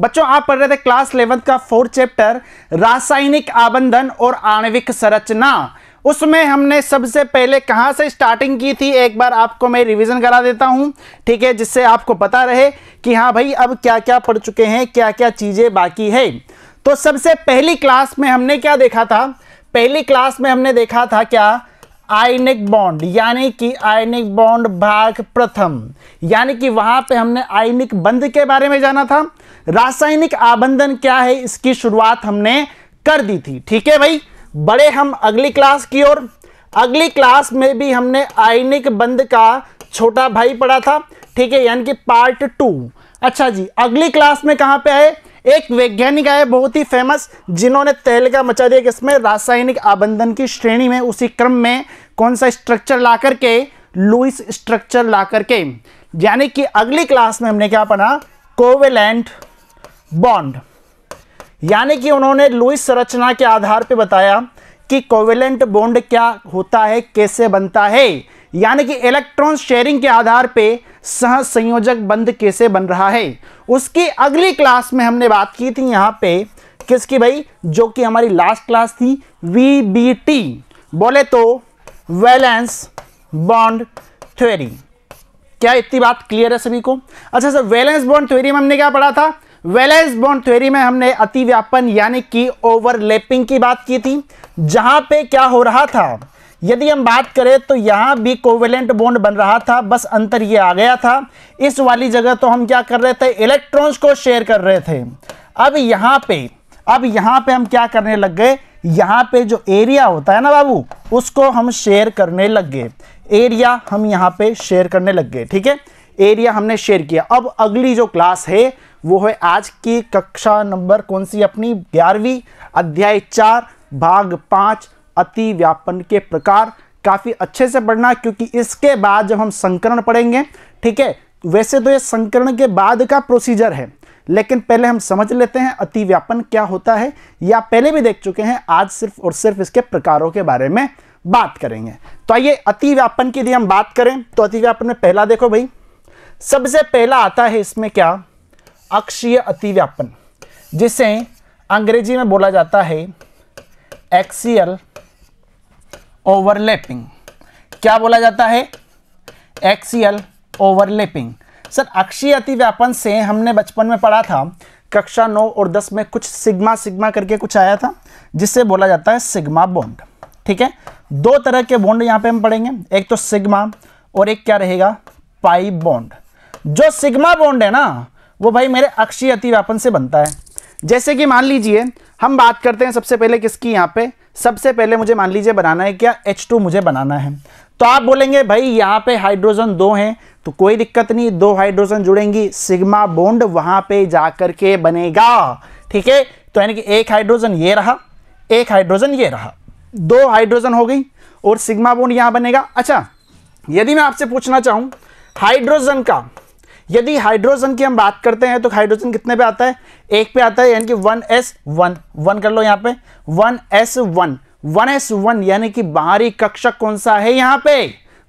बच्चों आप पढ़ रहे थे क्लास इलेवंथ का फोर्थ चैप्टर रासायनिक आबंधन और आणविक संरचना उसमें हमने सबसे पहले कहां से स्टार्टिंग की थी एक बार आपको मैं रिवीजन करा देता हूं ठीक है जिससे आपको पता रहे कि हाँ भाई अब क्या क्या पढ़ चुके हैं क्या क्या चीज़ें बाकी है तो सबसे पहली क्लास में हमने क्या देखा था पहली क्लास में हमने देखा था क्या आयनिक बॉन्ड यानी कि आयनिक बॉन्ड भाग प्रथम यानी कि वहां पे हमने आयनिक बंध के बारे में जाना था रासायनिक आबंधन क्या है इसकी शुरुआत हमने कर दी थी ठीक है भाई बड़े हम अगली क्लास की ओर अगली क्लास में भी हमने आयनिक बंध का छोटा भाई पढ़ा था ठीक है यानी कि पार्ट टू अच्छा जी अगली क्लास में कहां पे आए एक वैज्ञानिक आए बहुत ही फेमस जिन्होंने तहलका मचा दिया कि इसमें रासायनिक आबंधन की श्रेणी में उसी क्रम में कौन सा स्ट्रक्चर ला करके लुइस स्ट्रक्चर ला करके यानी कि अगली क्लास में हमने क्या पढ़ा कोवेलेंट बॉन्ड यानी कि उन्होंने लुइस संरचना के आधार पर बताया कि कोवेलेंट बॉन्ड क्या होता है कैसे बनता है यानी कि इलेक्ट्रॉन शेयरिंग के आधार पे सह संयोजक बंध कैसे बन रहा है उसकी अगली क्लास में हमने बात की थी यहाँ पे किसकी भाई जो कि हमारी लास्ट क्लास थी वी बोले तो वैलेंस बॉन्ड थ्योरी क्या इतनी बात क्लियर है सभी को अच्छा सर वैलेंस बॉन्ड थ्योरी में हमने क्या पढ़ा था वेलेंस बॉन्ड थ्योरी में हमने अतिव्यापन यानी कि ओवरलैपिंग की बात की थी जहां पे क्या हो रहा था यदि हम बात करें तो यहाँ भी कोवेलेंट बॉन्ड बन रहा था बस अंतर ये आ गया था इस वाली जगह तो हम क्या कर रहे थे इलेक्ट्रॉन्स को शेयर कर रहे थे अब यहाँ पे अब यहाँ पे हम क्या करने लग गए यहाँ पे जो एरिया होता है ना बाबू उसको हम शेयर करने लग गए एरिया हम यहाँ पे शेयर करने लग गए ठीक है एरिया हमने शेयर किया अब अगली जो क्लास है वो है आज की कक्षा नंबर कौन सी अपनी ग्यारहवीं अध्याय चार भाग पाँच अति व्यापन के प्रकार काफ़ी अच्छे से पढ़ना क्योंकि इसके बाद जब हम संकरण पढ़ेंगे ठीक है वैसे तो ये संकरण के बाद का प्रोसीजर है लेकिन पहले हम समझ लेते हैं अति व्यापन क्या होता है या पहले भी देख चुके हैं आज सिर्फ और सिर्फ इसके प्रकारों के बारे में बात करेंगे तो आइए अति व्यापन की यदि हम बात करें तो अति व्यापन में पहला देखो भाई सबसे पहला आता है इसमें क्या अक्षीय अतिव्यापन जिसे अंग्रेजी में बोला जाता है एक्सियल ओवरलैपिंग क्या बोला जाता है एक्सियल ओवरलैपिंग सर अक्षीय अतिव्यापन से हमने बचपन में पढ़ा था कक्षा नौ और दस में कुछ सिग्मा सिग्मा करके कुछ आया था जिससे बोला जाता है सिग्मा बॉन्ड ठीक है दो तरह के बॉन्ड यहाँ पे हम पढ़ेंगे एक तो सिग्मा और एक क्या रहेगा पाई बॉन्ड जो सिग्मा बॉन्ड है ना वो भाई मेरे अक्षीय अतिव्यापन से बनता है जैसे कि मान लीजिए हम बात करते हैं सबसे पहले किसकी यहाँ पे सबसे पहले मुझे मान लीजिए बनाना है क्या टू मुझे बनाना है तो आप बोलेंगे भाई यहाँ पे हाइड्रोजन दो हैं तो कोई दिक्कत नहीं दो हाइड्रोजन जुड़ेंगी सिग्मा बोन्ड वहां पे जा करके के बनेगा ठीक है तो यानी कि एक हाइड्रोजन ये रहा एक हाइड्रोजन ये रहा दो हाइड्रोजन हो गई और सिग्मा बॉन्ड यहां बनेगा अच्छा यदि मैं आपसे पूछना चाहूं हाइड्रोजन का यदि हाइड्रोजन की हम बात करते हैं तो हाइड्रोजन कितने पे आता है एक पे आता है यानी कि वन एस वन वन कर लो यहाँ पे one s one one s one यानी कि बाहरी कक्षक कौन सा है यहाँ पे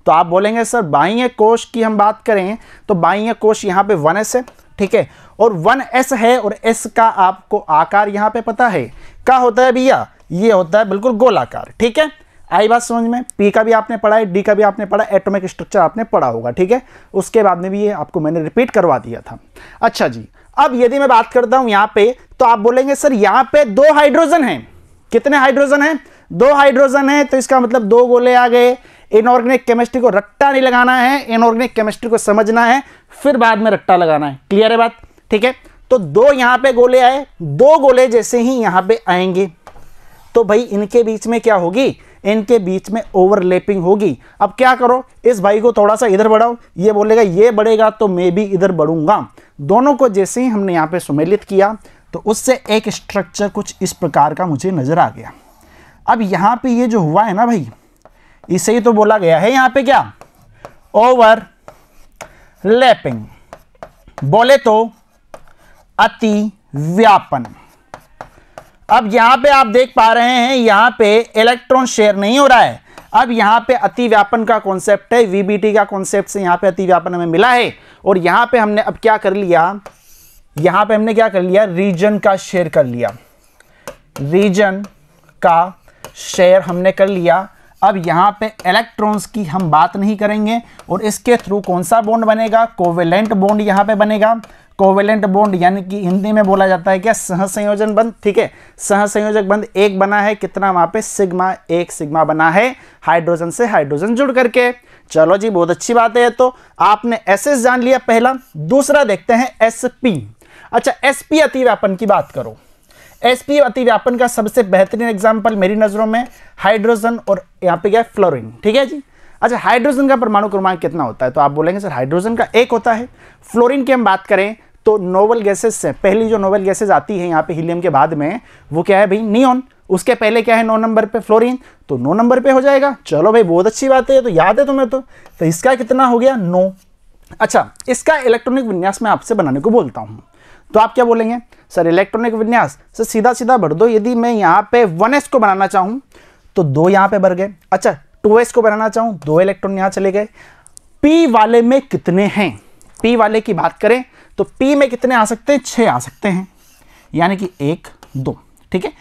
तो आप बोलेंगे सर बाह्य कोश की हम बात करें तो बाह्य कोश यहाँ पे वन एस है ठीक है और वन एस है और एस का आपको आकार यहाँ पे पता है क्या होता है भैया ये होता है बिल्कुल गोलाकार ठीक है आई बात समझ में पी का भी आपने पढ़ा है डी का भी आपने पढ़ा एटॉमिक स्ट्रक्चर आपने पढ़ा होगा ठीक है उसके बाद में भी ये आपको मैंने रिपीट करवा दिया था अच्छा जी अब यदि मैं बात करता हूं यहां पे तो आप बोलेंगे सर यहां पे दो हाइड्रोजन हैं कितने हाइड्रोजन हैं दो हाइड्रोजन है तो इसका मतलब दो गोले आ गए इनऑर्गेनिक केमिस्ट्री को रट्टा नहीं लगाना है इनऑर्गेनिक केमिस्ट्री को समझना है फिर बाद में रट्टा लगाना है क्लियर है बात ठीक है तो दो यहां पर गोले आए दो गोले जैसे ही यहां पर आएंगे तो भाई इनके बीच में क्या होगी इनके बीच में ओवरलैपिंग होगी अब क्या करो इस भाई को थोड़ा सा इधर बढ़ाओ ये बोलेगा ये बढ़ेगा तो मैं भी इधर बढ़ूंगा दोनों को जैसे ही हमने यहाँ पे सुमेलित किया तो उससे एक स्ट्रक्चर कुछ इस प्रकार का मुझे नज़र आ गया अब यहाँ पे ये जो हुआ है ना भाई इसे ही तो बोला गया है यहाँ पे क्या ओवर लैपिंग बोले तो अति व्यापन अब यहाँ पे आप देख पा रहे हैं यहाँ पे इलेक्ट्रॉन शेयर नहीं हो रहा है अब यहाँ पे अतिव्यापन का कॉन्सेप्ट है वीबीटी का कॉन्सेप्ट से यहाँ पे अतिव्यापन हमें मिला है और यहां पे हमने अब क्या कर लिया यहाँ पे हमने क्या कर लिया रीजन का शेयर कर लिया रीजन का शेयर हमने कर लिया अब यहाँ पे इलेक्ट्रॉन्स की हम बात नहीं करेंगे और इसके थ्रू कौन सा बॉन्ड बनेगा कोवेलेंट बॉन्ड यहाँ पे बनेगा कोवेलेंट बॉन्ड यानी कि हिंदी में बोला जाता है क्या सहसंयोजन बंद ठीक है सहसंयोजक बंद एक बना है कितना वहाँ पे सिग्मा एक सिग्मा बना है हाइड्रोजन से हाइड्रोजन जुड़ करके चलो जी बहुत अच्छी बात है तो आपने एस एस जान लिया पहला दूसरा देखते हैं एस पी अच्छा एस पी अतिव्यापन की बात करो एसपी अतिव्यापन का सबसे बेहतरीन एग्जाम्पल मेरी नज़रों में हाइड्रोजन और यहाँ पे क्या है फ्लोरिन ठीक है जी अच्छा हाइड्रोजन का परमाणु क्रमांक कितना होता है तो आप बोलेंगे सर हाइड्रोजन का एक होता है फ्लोरिन की हम बात करें तो नोवल गैसेस से पहली जो नोवल गैसेज आती है यहाँ पे हीलियम के बाद में वो क्या है भाई नियोन उसके पहले क्या है नौ नंबर पे फ्लोरीन तो नौ नंबर पे हो जाएगा चलो भाई बहुत अच्छी बात है तो याद है तुम्हें तो तो इसका कितना हो गया नो अच्छा इसका इलेक्ट्रॉनिक विन्यास मैं आपसे बनाने को बोलता हूँ तो आप क्या बोलेंगे सर इलेक्ट्रॉनिक विन्यास सर सीधा सीधा भर दो यदि मैं यहाँ पे वन एस को बनाना चाहूँ तो दो यहाँ पे भर गए अच्छा टू एस को बनाना चाहूँ दो इलेक्ट्रॉन यहाँ चले गए पी वाले में कितने हैं पी वाले की बात करें तो पी में कितने आ सकते हैं छः आ सकते हैं यानी कि एक दो ठीक है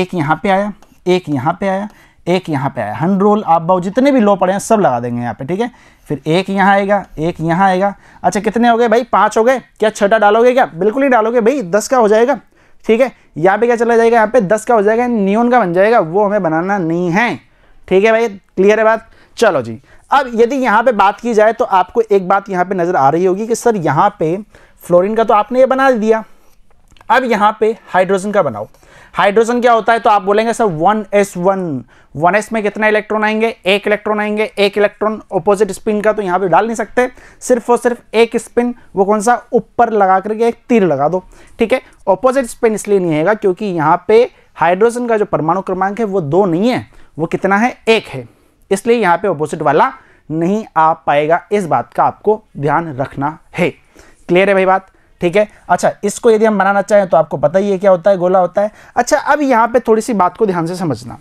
एक यहाँ पे आया एक यहाँ पे आया एक यहाँ पे आया हंड रोल आप बाऊ जितने भी लो पड़े हैं सब लगा देंगे यहाँ पे ठीक है फिर एक यहाँ आएगा एक यहाँ आएगा अच्छा कितने हो गए भाई पाँच हो गए क्या छठा डालोगे क्या बिल्कुल ही डालोगे भाई दस का हो जाएगा ठीक है यहाँ पे क्या चला जाएगा यहाँ पे दस का हो जाएगा न्यून का बन जाएगा वो हमें बनाना नहीं है ठीक है भाई क्लियर है बात चलो जी अब यदि यहाँ पे बात की जाए तो आपको एक बात यहाँ पे नज़र आ रही होगी कि सर यहाँ पे फ्लोरिन का तो आपने ये बना दिया अब यहाँ पे हाइड्रोजन का बनाओ हाइड्रोजन क्या होता है तो आप बोलेंगे sir one s one one s में कितना इलेक्ट्रॉन आएंगे एक इलेक्ट्रॉन आएंगे एक इलेक्ट्रॉन ऑपोजिट स्पिन का तो यहां पे डाल नहीं सकते सिर्फ और सिर्फ एक स्पिन वो कौन सा ऊपर लगा करके एक तीर लगा दो ठीक है ऑपोजिट स्पिन इसलिए नहीं है क्योंकि यहां पे हाइड्रोजन का जो परमाणु क्रमांक है वो दो नहीं है वो कितना है एक है इसलिए यहां पर ऑपोजिट वाला नहीं आ पाएगा इस बात का आपको ध्यान रखना है क्लियर है भाई बात ठीक है अच्छा इसको यदि हम बनाना चाहें तो आपको पता ही है क्या होता है गोला होता है अच्छा अब यहाँ पे थोड़ी सी बात को ध्यान से समझना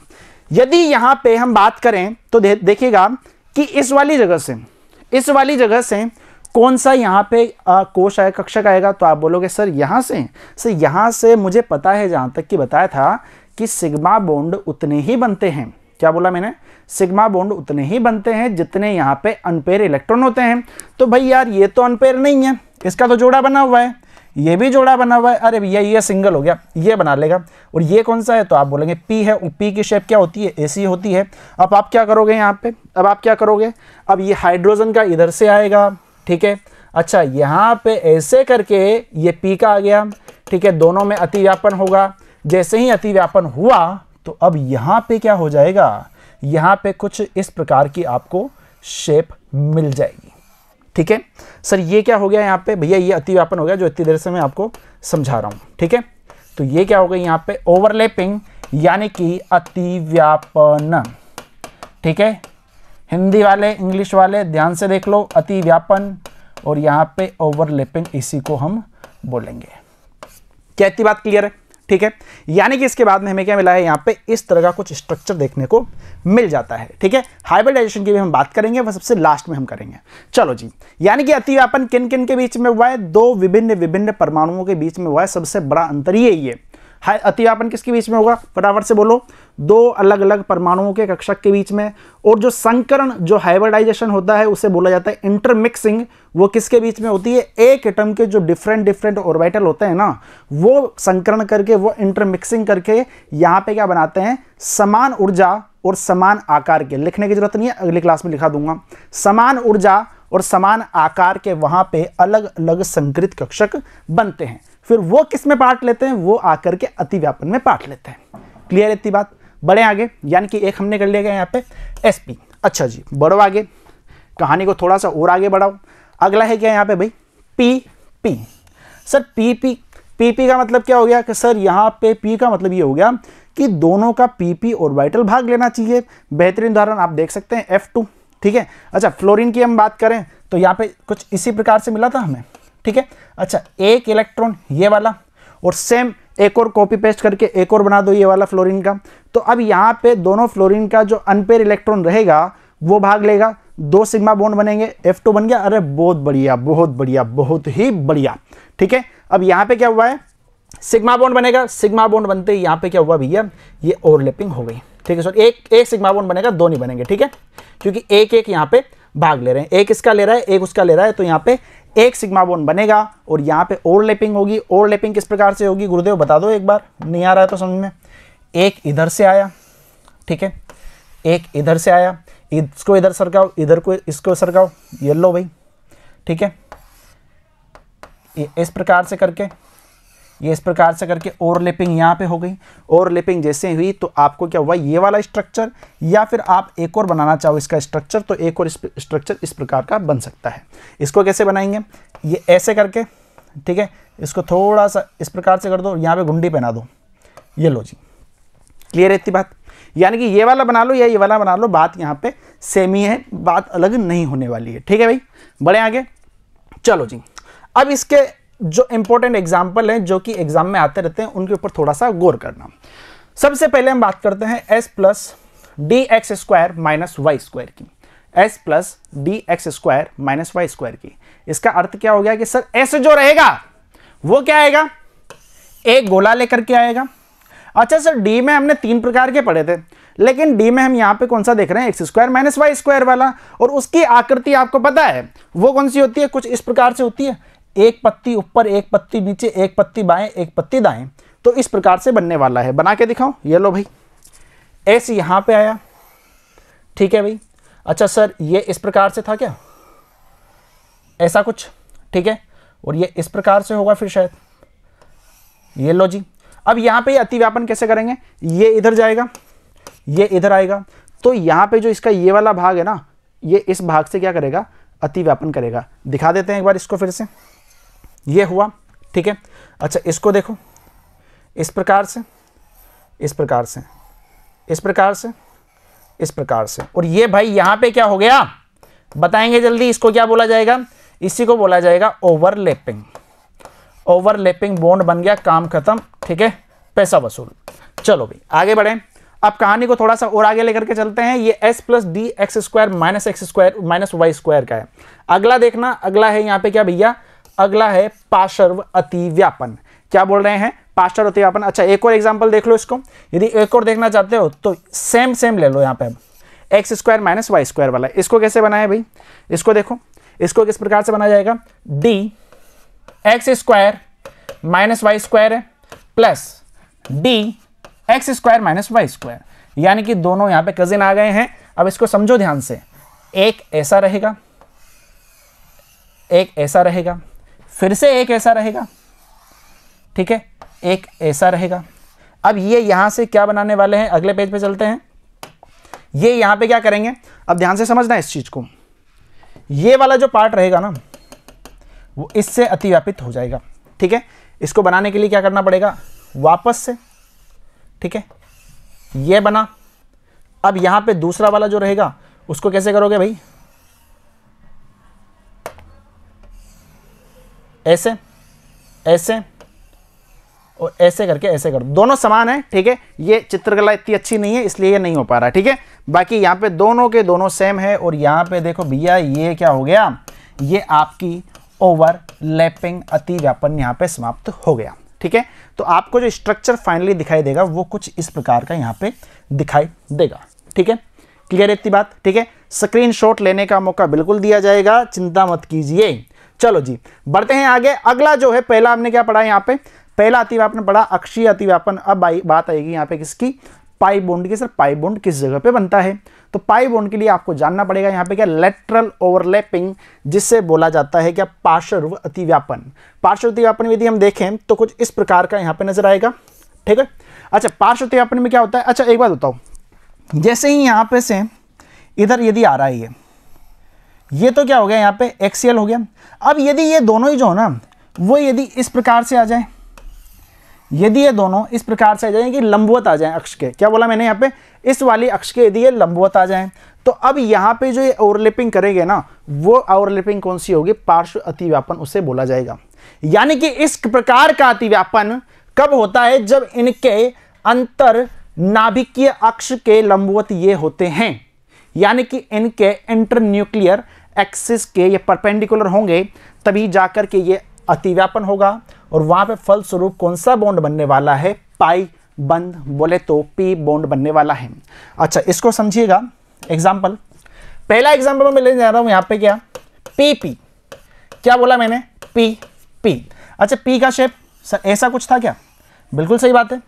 यदि यहाँ पे हम बात करें तो दे, देखिएगा कि इस वाली जगह से इस वाली जगह से कौन सा यहाँ पे कोष कोश आए कक्षक आएगा तो आप बोलोगे सर यहाँ से सर यहाँ से मुझे पता है जहाँ तक कि बताया था कि सिग्मा बोंड उतने ही बनते हैं क्या बोला मैंने सिग्मा बॉन्ड उतने ही बनते हैं जितने यहाँ पे अनपेयर इलेक्ट्रॉन होते हैं तो भाई यार ये तो अनपेयर नहीं है इसका तो जोड़ा बना हुआ है ये भी जोड़ा बना हुआ है अरे भैया ये सिंगल हो गया ये बना लेगा और ये कौन सा है तो आप बोलेंगे पी है पी की शेप क्या होती है एसी होती है अब आप क्या करोगे यहाँ पे अब आप क्या करोगे अब ये हाइड्रोजन का इधर से आएगा ठीक है अच्छा यहाँ पे ऐसे करके ये पी का आ गया ठीक है दोनों में अतिव्यापन होगा जैसे ही अतिव्यापन हुआ तो अब यहां पे क्या हो जाएगा यहां पे कुछ इस प्रकार की आपको शेप मिल जाएगी ठीक है सर ये क्या हो गया यहां पे भैया ये अतिव्यापन हो गया जो इतनी देर से मैं आपको समझा रहा हूं ठीक है तो ये क्या हो गया यहां पे ओवरलैपिंग यानी कि अतिव्यापन ठीक है हिंदी वाले इंग्लिश वाले ध्यान से देख लो अतिव्यापन और यहां पे ओवरलैपिंग इसी को हम बोलेंगे क्या इतनी बात क्लियर है ठीक है यानी कि इसके बाद में हमें क्या मिला है यहाँ पे इस तरह का कुछ स्ट्रक्चर देखने को मिल जाता है ठीक है हाइब्रिडाइजेशन की भी हम बात करेंगे वह सबसे लास्ट में हम करेंगे चलो जी यानी कि अतिव्यापन किन किन के बीच में हुआ है दो विभिन्न विभिन्न परमाणुओं के बीच में हुआ है सबसे बड़ा अंतर यही है अतिव्यापन किसके बीच में होगा फटाफट से बोलो दो अलग अलग परमाणुओं के कक्षक के बीच में और जो संकरण जो हाइब्रिडाइजेशन होता है उसे बोला जाता है इंटरमिक्सिंग वो किसके बीच में होती है एक एटम के जो डिफरेंट डिफरेंट ऑर्बिटल होते हैं ना वो संकरण करके वो इंटरमिक्सिंग करके यहाँ पे क्या बनाते हैं समान ऊर्जा और समान आकार के लिखने की जरूरत नहीं है अगली क्लास में लिखा दूंगा समान ऊर्जा और समान आकार के वहाँ पे अलग अलग संकृत कक्षक बनते हैं फिर वो किस में पार्ट लेते हैं वो आकर के अतिव्यापन में पार्ट लेते हैं क्लियर इतनी बात बड़े आगे यानी कि एक हमने कर लिया गया यहाँ पे एसपी अच्छा जी बड़ो आगे कहानी को थोड़ा सा और आगे बढ़ाओ अगला है क्या यहाँ पे भाई p p sir p p p p का मतलब क्या हो गया कि सर यहाँ पे पी का मतलब ये हो गया कि दोनों का पी पी और वाइटल भाग लेना चाहिए बेहतरीन उदाहरण आप देख सकते हैं एफ टू ठीक है अच्छा फ्लोरिन की हम बात करें तो यहाँ पे कुछ इसी प्रकार से मिला था हमें ठीक है अच्छा एक इलेक्ट्रॉन ये वाला और सेम एक और कॉपी पेस्ट करके एक और बना दो ये वाला फ्लोरीन का तो अब यहाँ पे दोनों फ्लोरीन का जो अनपेयर इलेक्ट्रॉन रहेगा वो भाग लेगा दो सिग्मा बॉन्ड बनेंगे F2 बन गया अरे बहुत बढ़िया बहुत बढ़िया बहुत ही बढ़िया ठीक है अब यहाँ पे क्या हुआ है सिग्मा बॉन्ड बनेगा सिग्मा बॉन्ड बनते यहाँ पे क्या हुआ भैया ये ओवरलैपिंग हो गई ठीक है सर एक एक सिग्मा बॉन्ड बनेगा दो नहीं बनेंगे ठीक है क्योंकि एक एक यहाँ पे भाग ले रहे हैं एक इसका ले रहा है एक उसका ले रहा है तो यहाँ पे एक सिग्मा बोन बनेगा और यहाँ पे ओवरलैपिंग होगी ओवरलैपिंग किस प्रकार से होगी गुरुदेव बता दो एक बार नहीं आ रहा है तो समझ में एक इधर से आया ठीक है एक इधर से आया इसको इधर सरकाओ इधर को इसको सरकाओ येल्लो भाई ठीक है इस प्रकार से करके ये इस प्रकार से करके ओवरलेपिंग यहाँ पे हो गई ओवरलेपिंग जैसे हुई तो आपको क्या हुआ ये वाला स्ट्रक्चर या फिर आप एक और बनाना चाहो इसका स्ट्रक्चर तो एक और स्ट्रक्चर इस प्रकार का बन सकता है इसको कैसे बनाएंगे ये ऐसे करके ठीक है इसको थोड़ा सा इस प्रकार से कर दो यहाँ पे गुंडी पहना दो ये लो जी क्लियर है इतनी बात यानी कि ये वाला बना लो या ये वाला बना लो बात यहाँ पे सेम ही है बात अलग नहीं होने वाली है ठीक है भाई बड़े आगे चलो जी अब इसके जो इंपॉर्टेंट एग्जाम्पल हैं जो कि एग्जाम में आते रहते हैं उनके ऊपर थोड़ा सा गौर करना सबसे पहले हम बात करते हैं s plus d x square minus y square की s plus d x square minus y square की इसका अर्थ क्या हो गया कि सर एस जो रहेगा वो क्या आएगा एक गोला लेकर के आएगा अच्छा सर डी में हमने तीन प्रकार के पढ़े थे लेकिन डी में हम यहां पे कौन सा देख रहे हैं x square minus y square वाला और उसकी आकृति आपको पता है वो कौन सी होती है कुछ इस प्रकार से होती है एक पत्ती ऊपर एक पत्ती नीचे एक पत्ती बाएं एक पत्ती दाएं तो इस प्रकार से बनने वाला है बना के दिखाऊं ये लो भाई एस यहाँ पे आया ठीक है भाई अच्छा सर ये इस प्रकार से था क्या ऐसा कुछ ठीक है और ये इस प्रकार से होगा फिर शायद ये लो जी अब यहाँ पे व्यापन कैसे करेंगे ये इधर जाएगा ये इधर आएगा तो यहाँ पे जो इसका ये वाला भाग है ना ये इस भाग से क्या करेगा अति व्यापन करेगा दिखा देते हैं एक बार इसको फिर से ये हुआ ठीक है अच्छा इसको देखो इस प्रकार से इस प्रकार से इस प्रकार से इस प्रकार से और ये भाई यहां पे क्या हो गया बताएंगे जल्दी इसको क्या बोला जाएगा इसी को बोला जाएगा ओवरलैपिंग ओवरलैपिंग बॉन्ड बन गया काम खत्म ठीक है पैसा वसूल चलो भाई आगे बढ़े अब कहानी को थोड़ा सा और आगे लेकर के चलते हैं ये s plus d x square minus x square minus y square का है अगला देखना अगला है यहाँ पे क्या भैया अगला है पाशर्व अति व्यापन क्या बोल रहे हैं पार्शर्व अति व्यापन अच्छा एक और एग्जाम्पल देख लो इसको यदि एक और देखना चाहते हो तो सेम सेम ले लो यहाँ पे x square minus y square वाला इसको कैसे बनाया भाई इसको देखो इसको किस प्रकार से बनाया जाएगा d x square minus y square है plus d x square minus y square यानी कि दोनों यहां पे कजिन आ गए हैं अब इसको समझो ध्यान से एक ऐसा रहेगा एक ऐसा रहेगा फिर से एक ऐसा रहेगा ठीक है एक ऐसा रहेगा अब ये यहां से क्या बनाने वाले हैं अगले पेज पे चलते हैं ये यहां पे क्या करेंगे अब ध्यान से समझना इस चीज़ को ये वाला जो पार्ट रहेगा ना वो इससे अतिव्यापित हो जाएगा ठीक है इसको बनाने के लिए क्या करना पड़ेगा वापस से ठीक है ये बना अब यहां पे दूसरा वाला जो रहेगा उसको कैसे करोगे भाई ऐसे ऐसे और ऐसे करके ऐसे कर दोनों समान है ठीक है ये चित्रकला इतनी अच्छी नहीं है इसलिए ये नहीं हो पा रहा ठीक है बाकी यहाँ पे दोनों के दोनों सेम है और यहाँ पे देखो भैया ये क्या हो गया ये आपकी ओवरलैपिंग अति व्यापन यहाँ पे समाप्त हो गया ठीक है तो आपको जो स्ट्रक्चर फाइनली दिखाई देगा वो कुछ इस प्रकार का यहाँ पे दिखाई देगा ठीक है क्लियर इतनी बात ठीक है शॉट लेने का मौका बिल्कुल दिया जाएगा चिंता मत कीजिए चलो जी बढ़ते हैं आगे अगला जो है पहला हमने क्या पढ़ा यहाँ पे पहला अतिव्यापन पढ़ा अक्षीय अतिव्यापन अब बात आएगी यहाँ पे किसकी पाई बोन्ड की सर पाई बोन्ड किस जगह पे बनता है तो पाई बोन्ड के लिए आपको जानना पड़ेगा यहाँ पे क्या लेटरल ओवरलैपिंग जिससे बोला जाता है क्या पार्श्व अतिव्यापन पार्श्व अतिव्यापन यदि हम देखें तो कुछ इस प्रकार का यहाँ पे नजर आएगा ठीक है अच्छा पार्श्व अतिव्यापन में क्या होता है अच्छा एक बात बताओ जैसे ही यहाँ पे से इधर यदि आ रहा है ये तो क्या हो गया यहाँ पे एक्सीएल हो गया अब यदि ये दोनों ही जो है ना वो यदि इस प्रकार से आ जाए यदि ये दोनों इस प्रकार से आ जाए कि लंबवत आ जाए अक्ष के क्या बोला मैंने यहाँ पे इस वाली अक्ष के यदि ये लंबवत आ जाए तो अब यहाँ पे जो ये ओवरलेपिंग करेंगे ना वो ओवरलेपिंग कौन सी होगी पार्श्व अतिव्यापन उसे बोला जाएगा यानी कि इस प्रकार का अतिव्यापन कब होता है जब इनके अंतर नाभिकीय अक्ष के लंबवत ये होते हैं यानी कि इनके इंटरन्यूक्लियर एक्सिस के ये परपेंडिकुलर होंगे तभी जाकर के ये अतिव्यापन होगा और वहां पे फलस्वरूप कौन सा बॉन्ड बनने वाला है पाई बंद बोले तो पी बॉन्ड बनने वाला है अच्छा इसको समझिएगा एग्जाम्पल पहला एग्जाम्पल मैं लेने जा रहा हूं यहां पे क्या पी पी क्या बोला मैंने पी पी अच्छा पी का शेप सर ऐसा कुछ था क्या बिल्कुल सही बात है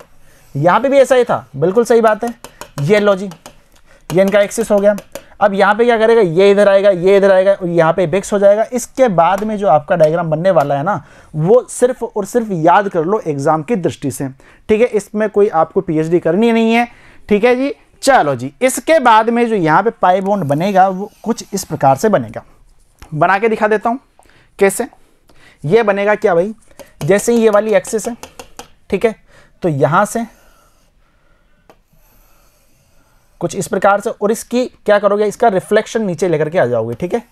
यहां पे भी ऐसा ही था बिल्कुल सही बात है ये लो जी ये इनका एक्सिस हो गया अब यहाँ पे क्या करेगा ये इधर आएगा ये इधर आएगा यहाँ पे बिक्स हो जाएगा इसके बाद में जो आपका डायग्राम बनने वाला है ना वो सिर्फ और सिर्फ याद कर लो एग्ज़ाम की दृष्टि से ठीक है इसमें कोई आपको पीएचडी करनी नहीं है ठीक है जी चलो जी इसके बाद में जो यहाँ पे पाई बनेगा वो कुछ इस प्रकार से बनेगा बना के दिखा देता हूँ कैसे ये बनेगा क्या भाई जैसे ही ये वाली एक्सेस है ठीक है तो यहाँ से कुछ इस प्रकार से और इसकी क्या करोगे इसका रिफ्लेक्शन नीचे लेकर के आ जाओगे ठीक है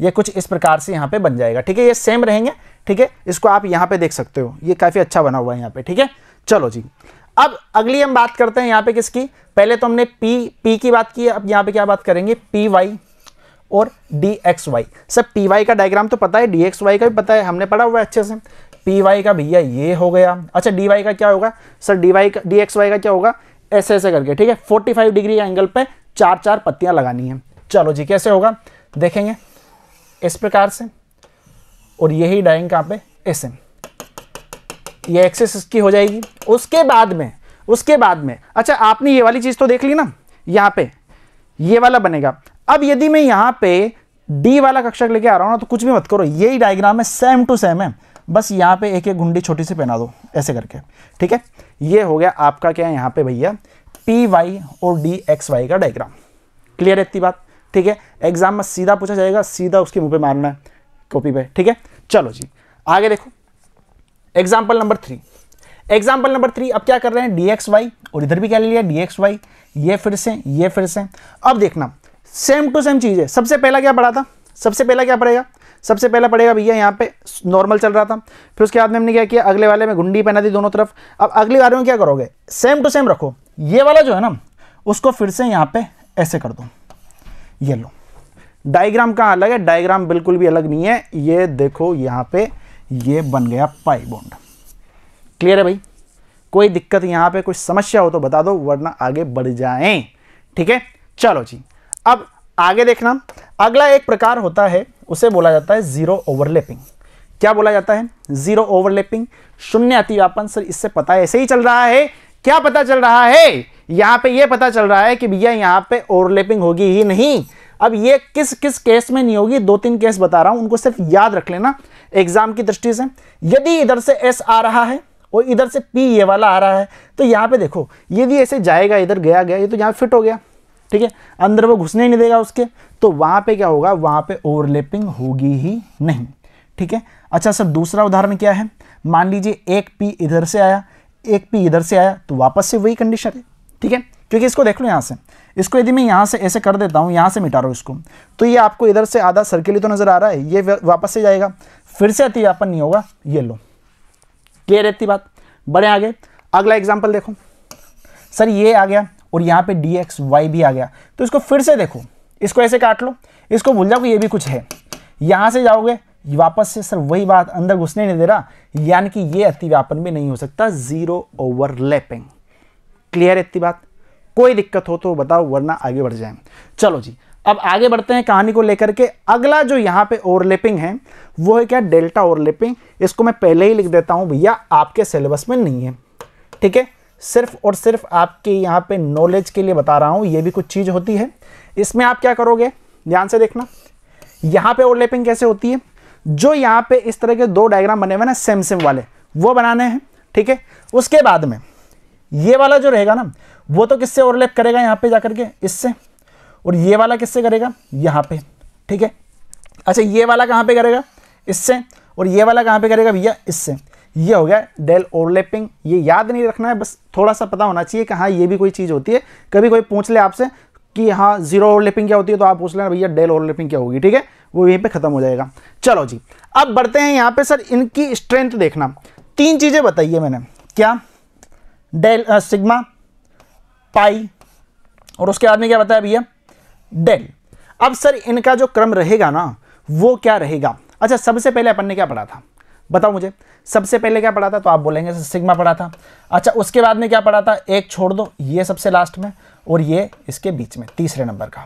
ये कुछ इस प्रकार से यहाँ पे बन जाएगा ठीक है ये सेम रहेंगे ठीक है इसको आप यहाँ पे देख सकते हो ये काफ़ी अच्छा बना हुआ है यहाँ पे ठीक है चलो जी अब अगली हम बात करते हैं यहाँ पे किसकी पहले तो हमने पी पी की बात की अब यहाँ पे क्या बात करेंगे पी वाई और d x y sir p y का डायग्राम तो पता है डी एक्स वाई का भी पता है हमने पढ़ा हुआ है अच्छे से पी का भैया ये हो गया अच्छा डी का क्या होगा सर डी का डी एक्स का क्या होगा ऐसे ऐसे करके ठीक है फोर्टी फाइव डिग्री एंगल पे चार चार पत्तियां लगानी है चलो जी कैसे होगा देखेंगे इस प्रकार से और यही डाइंग कहाँ पे ऐसे ये एक्सेस इसकी हो जाएगी उसके बाद में उसके बाद में अच्छा आपने ये वाली चीज़ तो देख ली ना यहाँ पे ये वाला बनेगा अब यदि मैं यहाँ पे डी वाला कक्षक लेके आ रहा हूँ ना तो कुछ भी मत करो यही डायग्राम है सेम टू सेम है बस यहाँ पे एक एक गुंडी छोटी सी पहना दो ऐसे करके ठीक है ये हो गया आपका क्या है यहाँ पे भैया पी वाई और डी एक्स वाई का डायग्राम क्लियर है इतनी बात ठीक है एग्जाम में सीधा पूछा जाएगा सीधा उसके मुंह पे मारना है कॉपी पे ठीक है चलो जी आगे देखो example number three example number three अब क्या कर रहे हैं डी एक्स वाई और इधर भी क्या ले लिया डी एक्स वाई ये फिर से ये फिर से अब देखना सेम टू सेम चीज़ है सबसे पहला क्या पढ़ा था सबसे पहला क्या पड़ेगा सबसे पहला पड़ेगा भैया यहाँ पे नॉर्मल चल रहा था फिर उसके बाद में हमने क्या किया अगले वाले में गुंडी पहना दी दोनों तरफ अब अगली बार में क्या करोगे सेम टू सेम रखो ये वाला जो है ना उसको फिर से यहाँ पे ऐसे कर दो ये लो डायग्राम कहाँ अलग है डायग्राम बिल्कुल भी अलग नहीं है ये देखो यहाँ पे ये बन गया पाई बॉन्ड क्लियर है भाई कोई दिक्कत यहाँ पे कोई समस्या हो तो बता दो वरना आगे बढ़ जाएं ठीक है चलो जी अब आगे देखना अगला एक प्रकार होता है उसे बोला जाता है जीरो ओवरलैपिंग क्या बोला जाता है जीरो ओवरलैपिंग शून्य अतिव्यापन सर इससे पता है ऐसे ही चल रहा है क्या पता चल रहा है यहां पे ये पता चल रहा है कि भैया यहाँ पे ओवरलैपिंग होगी ही नहीं अब ये किस किस केस में नहीं होगी दो तीन केस बता रहा हूं उनको सिर्फ याद रख लेना एग्जाम की दृष्टि से यदि इधर से एस आ रहा है और इधर से पी ये वाला आ रहा है तो यहां पे देखो ये भी ऐसे जाएगा इधर गया गया ये तो यहाँ फिट हो गया ठीक है अंदर वो घुसने ही नहीं देगा उसके तो वहां पे क्या होगा वहां पे ओवरलैपिंग होगी ही नहीं ठीक है अच्छा सर दूसरा उदाहरण क्या है मान लीजिए एक पी इधर से आया एक पी इधर से आया तो वापस से वही कंडीशन है ठीक है क्योंकि इसको देख लो यहाँ से इसको यदि मैं यहाँ से ऐसे कर देता हूँ यहाँ से मिटा रहा हूँ इसको तो ये आपको इधर से आधा सर्किल तो नज़र आ रहा है ये वापस से जाएगा फिर से व्यापन नहीं होगा ये लो क्लियर रहती बात बड़े आगे अगला एग्जाम्पल देखो सर ये आ गया और यहाँ पे डी एक्स वाई भी आ गया तो इसको फिर से देखो इसको ऐसे काट लो इसको भूल जाओ कि ये भी कुछ है यहाँ से जाओगे वापस से सर वही बात अंदर घुसने नहीं दे रहा यानी कि ये अतिव्यापन भी नहीं हो सकता जीरो ओवरलैपिंग क्लियर इतनी बात कोई दिक्कत हो तो बताओ वरना आगे बढ़ जाए चलो जी अब आगे बढ़ते हैं कहानी को लेकर के अगला जो यहाँ पे ओवरलेपिंग है वो है क्या डेल्टा ओवरलेपिंग इसको मैं पहले ही लिख देता हूँ भैया आपके सिलेबस में नहीं है ठीक है सिर्फ और सिर्फ आपके यहाँ पे नॉलेज के लिए बता रहा हूँ ये भी कुछ चीज़ होती है इसमें आप क्या करोगे ध्यान से देखना यहाँ पे ओवरलैपिंग कैसे होती है जो यहाँ पे इस तरह के दो डायग्राम बने हुए ना सेम सेम वाले वो बनाने हैं ठीक है उसके बाद में ये वाला जो रहेगा ना वो तो किससे ओवरलैप करेगा यहाँ पे जाकर के इससे और ये वाला किससे करेगा यहाँ पे ठीक है अच्छा ये वाला कहाँ पे करेगा इससे और ये वाला कहाँ पे करेगा भैया इससे ये हो गया डेल ओवरलैपिंग ये याद नहीं रखना है बस थोड़ा सा पता होना चाहिए कि हाँ ये भी कोई चीज़ होती है कभी कोई पूछ ले आपसे कि हाँ जीरो ओवरलैपिंग क्या होती है तो आप पूछ लेना भैया डेल ओवरलैपिंग क्या होगी ठीक है वो यहीं पे खत्म हो जाएगा चलो जी अब बढ़ते हैं यहाँ पे सर इनकी स्ट्रेंथ देखना तीन चीज़ें बताइए मैंने क्या डेल सिग्मा पाई और उसके बाद में क्या बताया भैया डेल अब सर इनका जो क्रम रहेगा ना वो क्या रहेगा अच्छा सबसे पहले अपन ने क्या पढ़ा था बताओ मुझे सबसे पहले क्या पढ़ा था तो आप बोलेंगे सिग्मा पढ़ा था अच्छा उसके बाद में क्या पढ़ा था एक छोड़ दो ये सबसे लास्ट में और ये इसके बीच में तीसरे नंबर का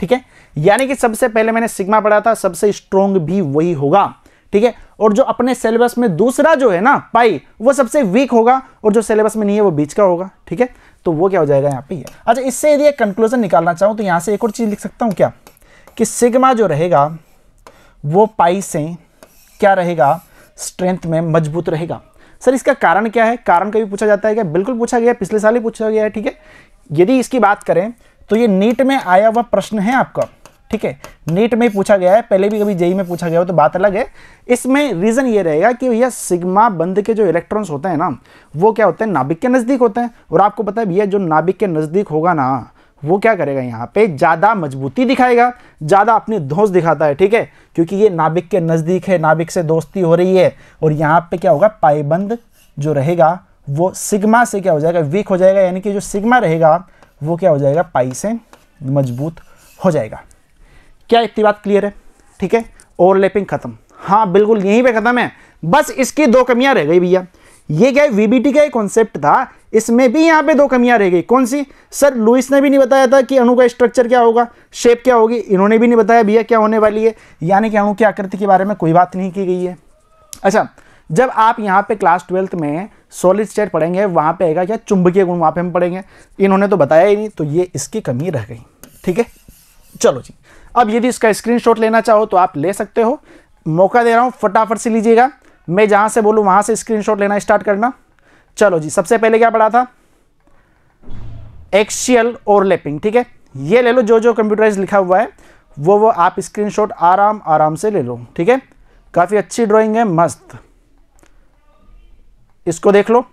ठीक है यानी कि सबसे पहले मैंने सिग्मा पढ़ा था सबसे स्ट्रोंग भी वही होगा ठीक है और जो अपने सिलेबस में दूसरा जो है ना पाई वो सबसे वीक होगा और जो सिलेबस में नहीं है वो बीच का होगा ठीक है तो वो क्या हो जाएगा यहाँ पे अच्छा इससे यदि एक कंक्लूजन निकालना चाहूँ तो यहाँ से एक और चीज़ लिख सकता हूँ क्या कि सिग्मा जो रहेगा वो पाई से क्या रहेगा स्ट्रेंथ में मजबूत रहेगा सर इसका कारण क्या है कारण का भी पूछा जाता है क्या बिल्कुल पूछा गया पिछले साल ही पूछा गया है ठीक है यदि इसकी बात करें तो ये नीट में आया हुआ प्रश्न है आपका ठीक है नीट में पूछा गया है पहले भी कभी जेई में पूछा गया हो तो बात अलग है इसमें रीज़न ये रहेगा कि भैया सिग्मा बंद के जो इलेक्ट्रॉन्स होते हैं ना वो क्या होते हैं नाभिक के नज़दीक होते हैं और आपको पता है भैया जो नाभिक के नज़दीक होगा ना वो क्या करेगा यहाँ पे ज़्यादा मजबूती दिखाएगा ज़्यादा अपनी दोस्त दिखाता है ठीक है क्योंकि ये नाभिक के नज़दीक है नाभिक से दोस्ती हो रही है और यहाँ पे क्या होगा पाईबंद जो रहेगा वो सिग्मा से क्या हो जाएगा वीक हो जाएगा यानी कि जो सिग्मा रहेगा वो क्या हो जाएगा पाई से मजबूत हो जाएगा क्या इतनी बात क्लियर है ठीक है ओवरलैपिंग खत्म हाँ बिल्कुल यहीं पर खत्म है बस इसकी दो कमियां रह गई भैया ये क्या है वीबीटी का एक कॉन्सेप्ट था इसमें भी यहाँ पे दो कमियां रह गई कौन सी सर लुइस ने भी नहीं बताया था कि अणु का स्ट्रक्चर क्या होगा शेप क्या होगी इन्होंने भी नहीं बताया भैया क्या होने वाली है यानी कि अणु की आकृति के बारे में कोई बात नहीं की गई है अच्छा जब आप यहाँ पे क्लास ट्वेल्थ में सॉलिड स्टेट पढ़ेंगे वहाँ पे आएगा क्या चुंबकीय गुण वहाँ पे हम पढ़ेंगे इन्होंने तो बताया ही नहीं तो ये इसकी कमी रह गई ठीक है चलो जी अब यदि इसका स्क्रीनशॉट लेना चाहो तो आप ले सकते हो मौका दे रहा हूँ फटाफट से लीजिएगा मैं जहां से बोलूं वहां से स्क्रीनशॉट लेना स्टार्ट करना चलो जी सबसे पहले क्या पढ़ा था एक्शियल ओवरलैपिंग ठीक है ये ले लो जो जो कंप्यूटराइज लिखा हुआ है वो वो आप स्क्रीनशॉट आराम आराम से ले लो ठीक है काफ़ी अच्छी ड्राइंग है मस्त इसको देख लो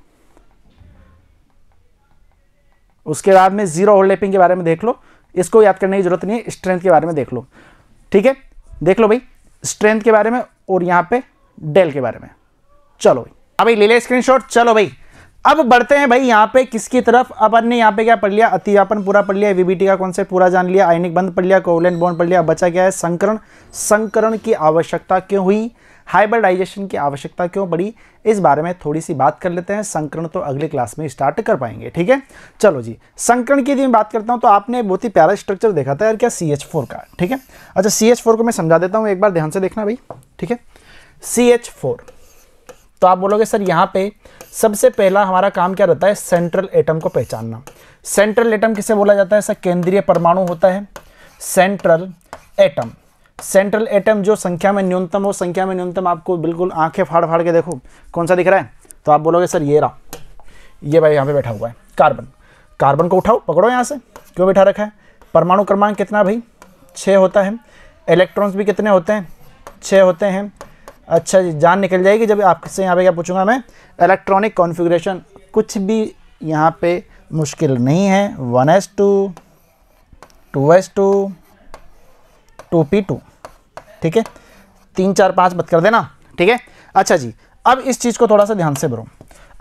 उसके बाद में जीरो ओवरलैपिंग के बारे में देख लो इसको याद करने की जरूरत नहीं है स्ट्रेंथ के बारे में देख लो ठीक है देख लो भाई स्ट्रेंथ के बारे में और यहां पे डेल के बारे में चलो भाई अभी ले लिया स्क्रीनशॉट चलो भाई अब बढ़ते हैं भाई यहाँ पे किसकी तरफ अपन ने यहाँ पे क्या पढ़ लिया अतिव्यापन पूरा पढ़ लिया वीबीटी का कौन से पूरा जान लिया आयनिक बंद पढ़ लिया कोवलेंट बॉन्ड पढ़ लिया बचा क्या है संकरण संकरण की आवश्यकता क्यों हुई हाइब्रिडाइजेशन की आवश्यकता क्यों पड़ी इस बारे में थोड़ी सी बात कर लेते हैं संकरण तो अगले क्लास में स्टार्ट कर पाएंगे ठीक है चलो जी संकरण की यदि मैं बात करता हूँ तो आपने बहुत ही प्यारा स्ट्रक्चर देखा था यार क्या सी एच फोर का ठीक है अच्छा सी एच फोर को मैं समझा देता हूँ एक बार ध्यान से देखना भाई ठीक है सी एच फोर तो आप बोलोगे सर यहाँ पे सबसे पहला हमारा काम क्या रहता है सेंट्रल एटम को पहचानना सेंट्रल एटम किसे बोला जाता है सर केंद्रीय परमाणु होता है सेंट्रल एटम सेंट्रल एटम जो संख्या में न्यूनतम हो संख्या में न्यूनतम आपको बिल्कुल आंखें फाड़ फाड़ के देखो कौन सा दिख रहा है तो आप बोलोगे सर ये रहा ये भाई यहाँ पे बैठा हुआ है कार्बन कार्बन को उठाओ पकड़ो यहाँ से क्यों बैठा रखा है परमाणु क्रमांक कितना भाई छः होता है इलेक्ट्रॉन्स भी कितने होते हैं छः होते हैं अच्छा जी जान निकल जाएगी जब आपसे यहाँ पे क्या पूछूंगा मैं इलेक्ट्रॉनिक कॉन्फ़िगरेशन कुछ भी यहाँ पे मुश्किल नहीं है one s two two s two two p two ठीक है तीन चार पाँच मत कर देना ठीक है अच्छा जी अब इस चीज़ को थोड़ा सा ध्यान से भरो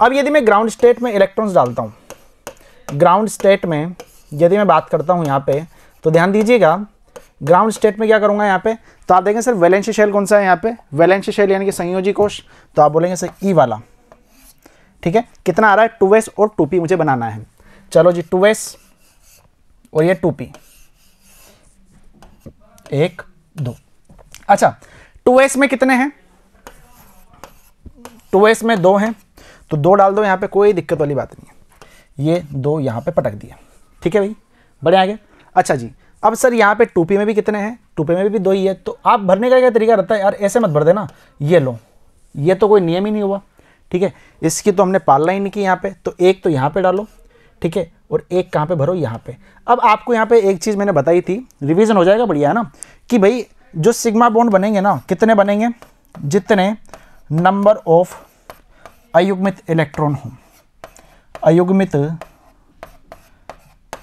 अब यदि मैं ग्राउंड स्टेट में इलेक्ट्रॉन्स डालता हूँ ग्राउंड स्टेट में यदि मैं बात करता हूँ यहाँ पे तो ध्यान दीजिएगा ग्राउंड स्टेट में क्या करूंगा यहाँ पे तो आप देखें सर वैलेंसी शेल कौन सा है यहाँ पे वैलेंसी शेल यानी कि संयोजी कोष तो आप बोलेंगे सर ई e वाला ठीक है कितना आ रहा है टू और टू मुझे बनाना है चलो जी टू और ये टू एक दो अच्छा टू में कितने हैं टू में दो हैं तो दो डाल दो यहाँ पे कोई दिक्कत वाली बात नहीं है ये दो यहाँ पे पटक दिया ठीक है भाई बड़े आगे अच्छा जी अब सर यहाँ पे टूपी में भी कितने हैं टूपी में भी दो ही है तो आप भरने का क्या तरीका रहता है यार ऐसे मत भर देना ये लो ये तो कोई नियम ही नहीं हुआ ठीक है इसकी तो हमने पालना ही नहीं की यहाँ पे तो एक तो यहाँ पे डालो ठीक है और एक कहाँ पे भरो यहाँ पे अब आपको यहाँ पे एक चीज़ मैंने बताई थी रिविजन हो जाएगा बढ़िया है ना कि भाई जो सिग्मा बॉन्ड बनेंगे ना कितने बनेंगे जितने नंबर ऑफ अयुग्मित इलेक्ट्रॉन हों अयुग्मित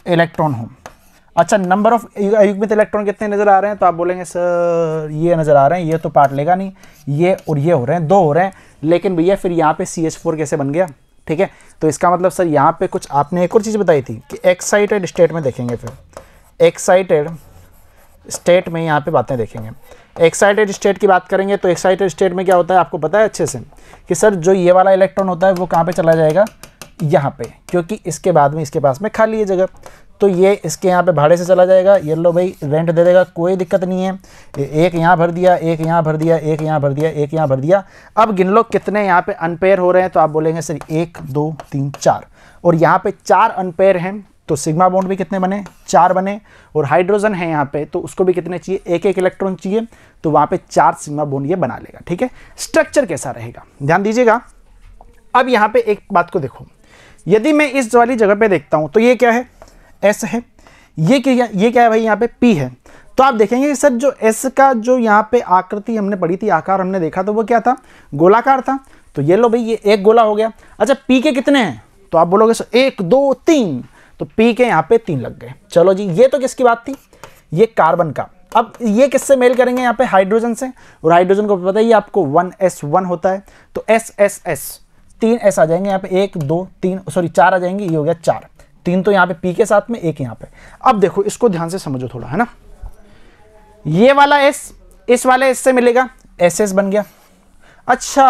इलेक्ट्रॉन हों अच्छा नंबर ऑफ अयुग्मित इलेक्ट्रॉन कितने नजर आ रहे हैं तो आप बोलेंगे सर ये नजर आ रहे हैं ये तो पार्ट लेगा नहीं ये और ये हो रहे हैं दो हो रहे हैं लेकिन भैया फिर यहाँ पे सी एच फोर कैसे बन गया ठीक है तो इसका मतलब सर यहाँ पे कुछ आपने एक और चीज़ बताई थी कि एक्साइटेड स्टेट में देखेंगे फिर एक्साइटेड स्टेट में यहाँ पे बातें देखेंगे एक्साइटेड स्टेट की बात करेंगे तो एक्साइटेड स्टेट में क्या होता है आपको पता है अच्छे से कि सर जो ये वाला इलेक्ट्रॉन होता है वो कहाँ पे चला जाएगा यहाँ पे क्योंकि इसके बाद में इसके पास में खाली है जगह तो ये इसके यहाँ पे भाड़े से चला जाएगा ये लो भाई रेंट दे देगा कोई दिक्कत नहीं है एक यहाँ भर दिया एक यहाँ भर दिया एक यहाँ भर दिया एक यहाँ भर दिया अब गिन लो कितने यहाँ पे अनपेयर हो रहे हैं तो आप बोलेंगे सर एक दो तीन चार और यहाँ पे चार अनपेयर हैं तो सिग्मा बॉन्ड भी कितने बने चार बने और हाइड्रोजन है यहाँ पे तो उसको भी कितने चाहिए एक एक इलेक्ट्रॉन चाहिए तो वहाँ पे चार सिग्मा बॉन्ड ये बना लेगा ठीक है स्ट्रक्चर कैसा रहेगा ध्यान दीजिएगा अब यहाँ पे एक बात को देखो यदि मैं इस वाली जगह पे देखता हूँ तो ये क्या है एस है ये क्या ये क्या है भाई यहाँ पे पी है तो आप देखेंगे सर जो एस का जो यहाँ पे आकृति हमने पढ़ी थी आकार हमने देखा तो वो क्या था गोलाकार था तो ये लो भाई ये एक गोला हो गया अच्छा पी के कितने हैं तो आप बोलोगे सर एक दो तीन तो पी के यहाँ पे तीन लग गए चलो जी ये तो किसकी बात थी ये कार्बन का अब ये किससे मेल करेंगे यहाँ पे हाइड्रोजन से और हाइड्रोजन को पता ही आपको वन एस वन होता है तो एस एस एस तीन एस आ जाएंगे यहाँ पे एक दो तीन सॉरी चार आ जाएंगे ये हो गया चार तीन तो यहां पे पी के साथ में एक यहां पे अब देखो इसको ध्यान से समझो थोड़ा है ना ये वाला एस इस वाले एस से मिलेगा एस एस बन गया अच्छा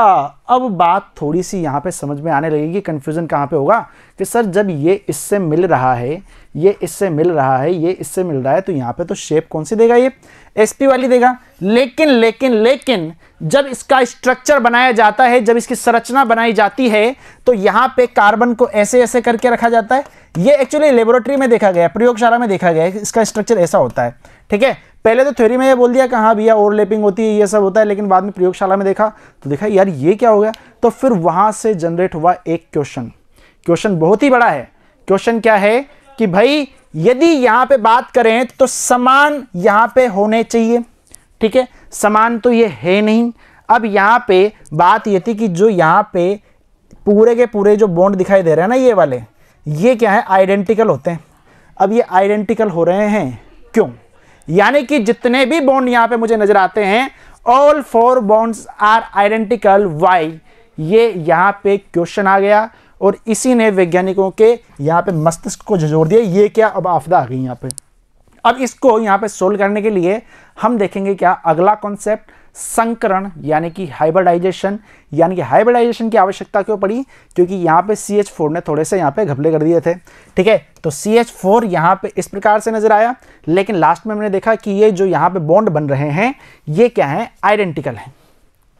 अब बात थोड़ी सी यहाँ पे समझ में आने लगेगी कन्फ्यूज़न कहाँ पे होगा कि सर जब ये इससे मिल रहा है ये इससे मिल रहा है ये इससे मिल रहा है तो यहाँ पे तो शेप कौन सी देगा ये एसपी वाली देगा लेकिन लेकिन लेकिन जब इसका स्ट्रक्चर बनाया जाता है जब इसकी संरचना बनाई जाती है तो यहाँ पे कार्बन को ऐसे ऐसे करके रखा जाता है ये एक्चुअली लेबोरेटरी में देखा गया प्रयोगशाला में देखा गया है इसका स्ट्रक्चर ऐसा होता है ठीक है पहले तो थ्योरी में ये बोल दिया कि हाँ भैया ओवरलैपिंग होती है ये सब होता है लेकिन बाद में प्रयोगशाला में देखा तो देखा यार ये क्या हो गया तो फिर वहां से जनरेट हुआ एक क्वेश्चन क्वेश्चन बहुत ही बड़ा है क्वेश्चन क्या है कि भाई यदि यहां पे बात करें तो समान यहाँ पे होने चाहिए ठीक है समान तो ये है नहीं अब यहाँ पे बात ये थी कि जो यहाँ पे पूरे के पूरे जो बॉन्ड दिखाई दे रहे हैं ना ये वाले ये क्या है आइडेंटिकल होते हैं अब ये आइडेंटिकल हो रहे हैं क्यों यानी कि जितने भी बॉन्ड यहां पे मुझे नजर आते हैं all four bonds are identical why ये यहां पे क्वेश्चन आ गया और इसी ने वैज्ञानिकों के यहां पे मस्तिष्क को झोर दिया ये क्या अब आफदा आ गई यहां पे अब इसको यहां पे सोल्व करने के लिए हम देखेंगे क्या अगला कॉन्सेप्ट संकरण यानी कि हाइब्रिडाइजेशन यानी कि हाइब्रिडाइजेशन की आवश्यकता क्यों पड़ी क्योंकि यहाँ पे सी एच फोर ने थोड़े से यहाँ पे घपले कर दिए थे ठीक है तो सी एच फोर यहाँ पे इस प्रकार से नजर आया लेकिन लास्ट में हमने देखा कि ये जो यहाँ पे बॉन्ड बन रहे हैं ये क्या है आइडेंटिकल है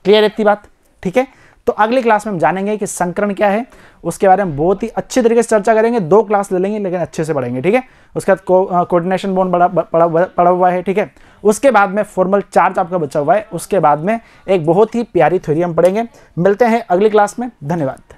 क्लियर इतनी बात ठीक है तो अगली क्लास में हम जानेंगे कि संकरण क्या है उसके बारे में बहुत ही अच्छे तरीके से चर्चा करेंगे दो क्लास ले लेंगे लेकिन अच्छे से पढ़ेंगे ठीक है उसके बाद कोऑर्डिनेशन बोन पड़ा पड़ा हुआ है ठीक है उसके बाद में फॉर्मल चार्ज आपका बचा हुआ है उसके बाद में एक बहुत ही प्यारी थ्योरी हम पढ़ेंगे मिलते हैं अगली क्लास में धन्यवाद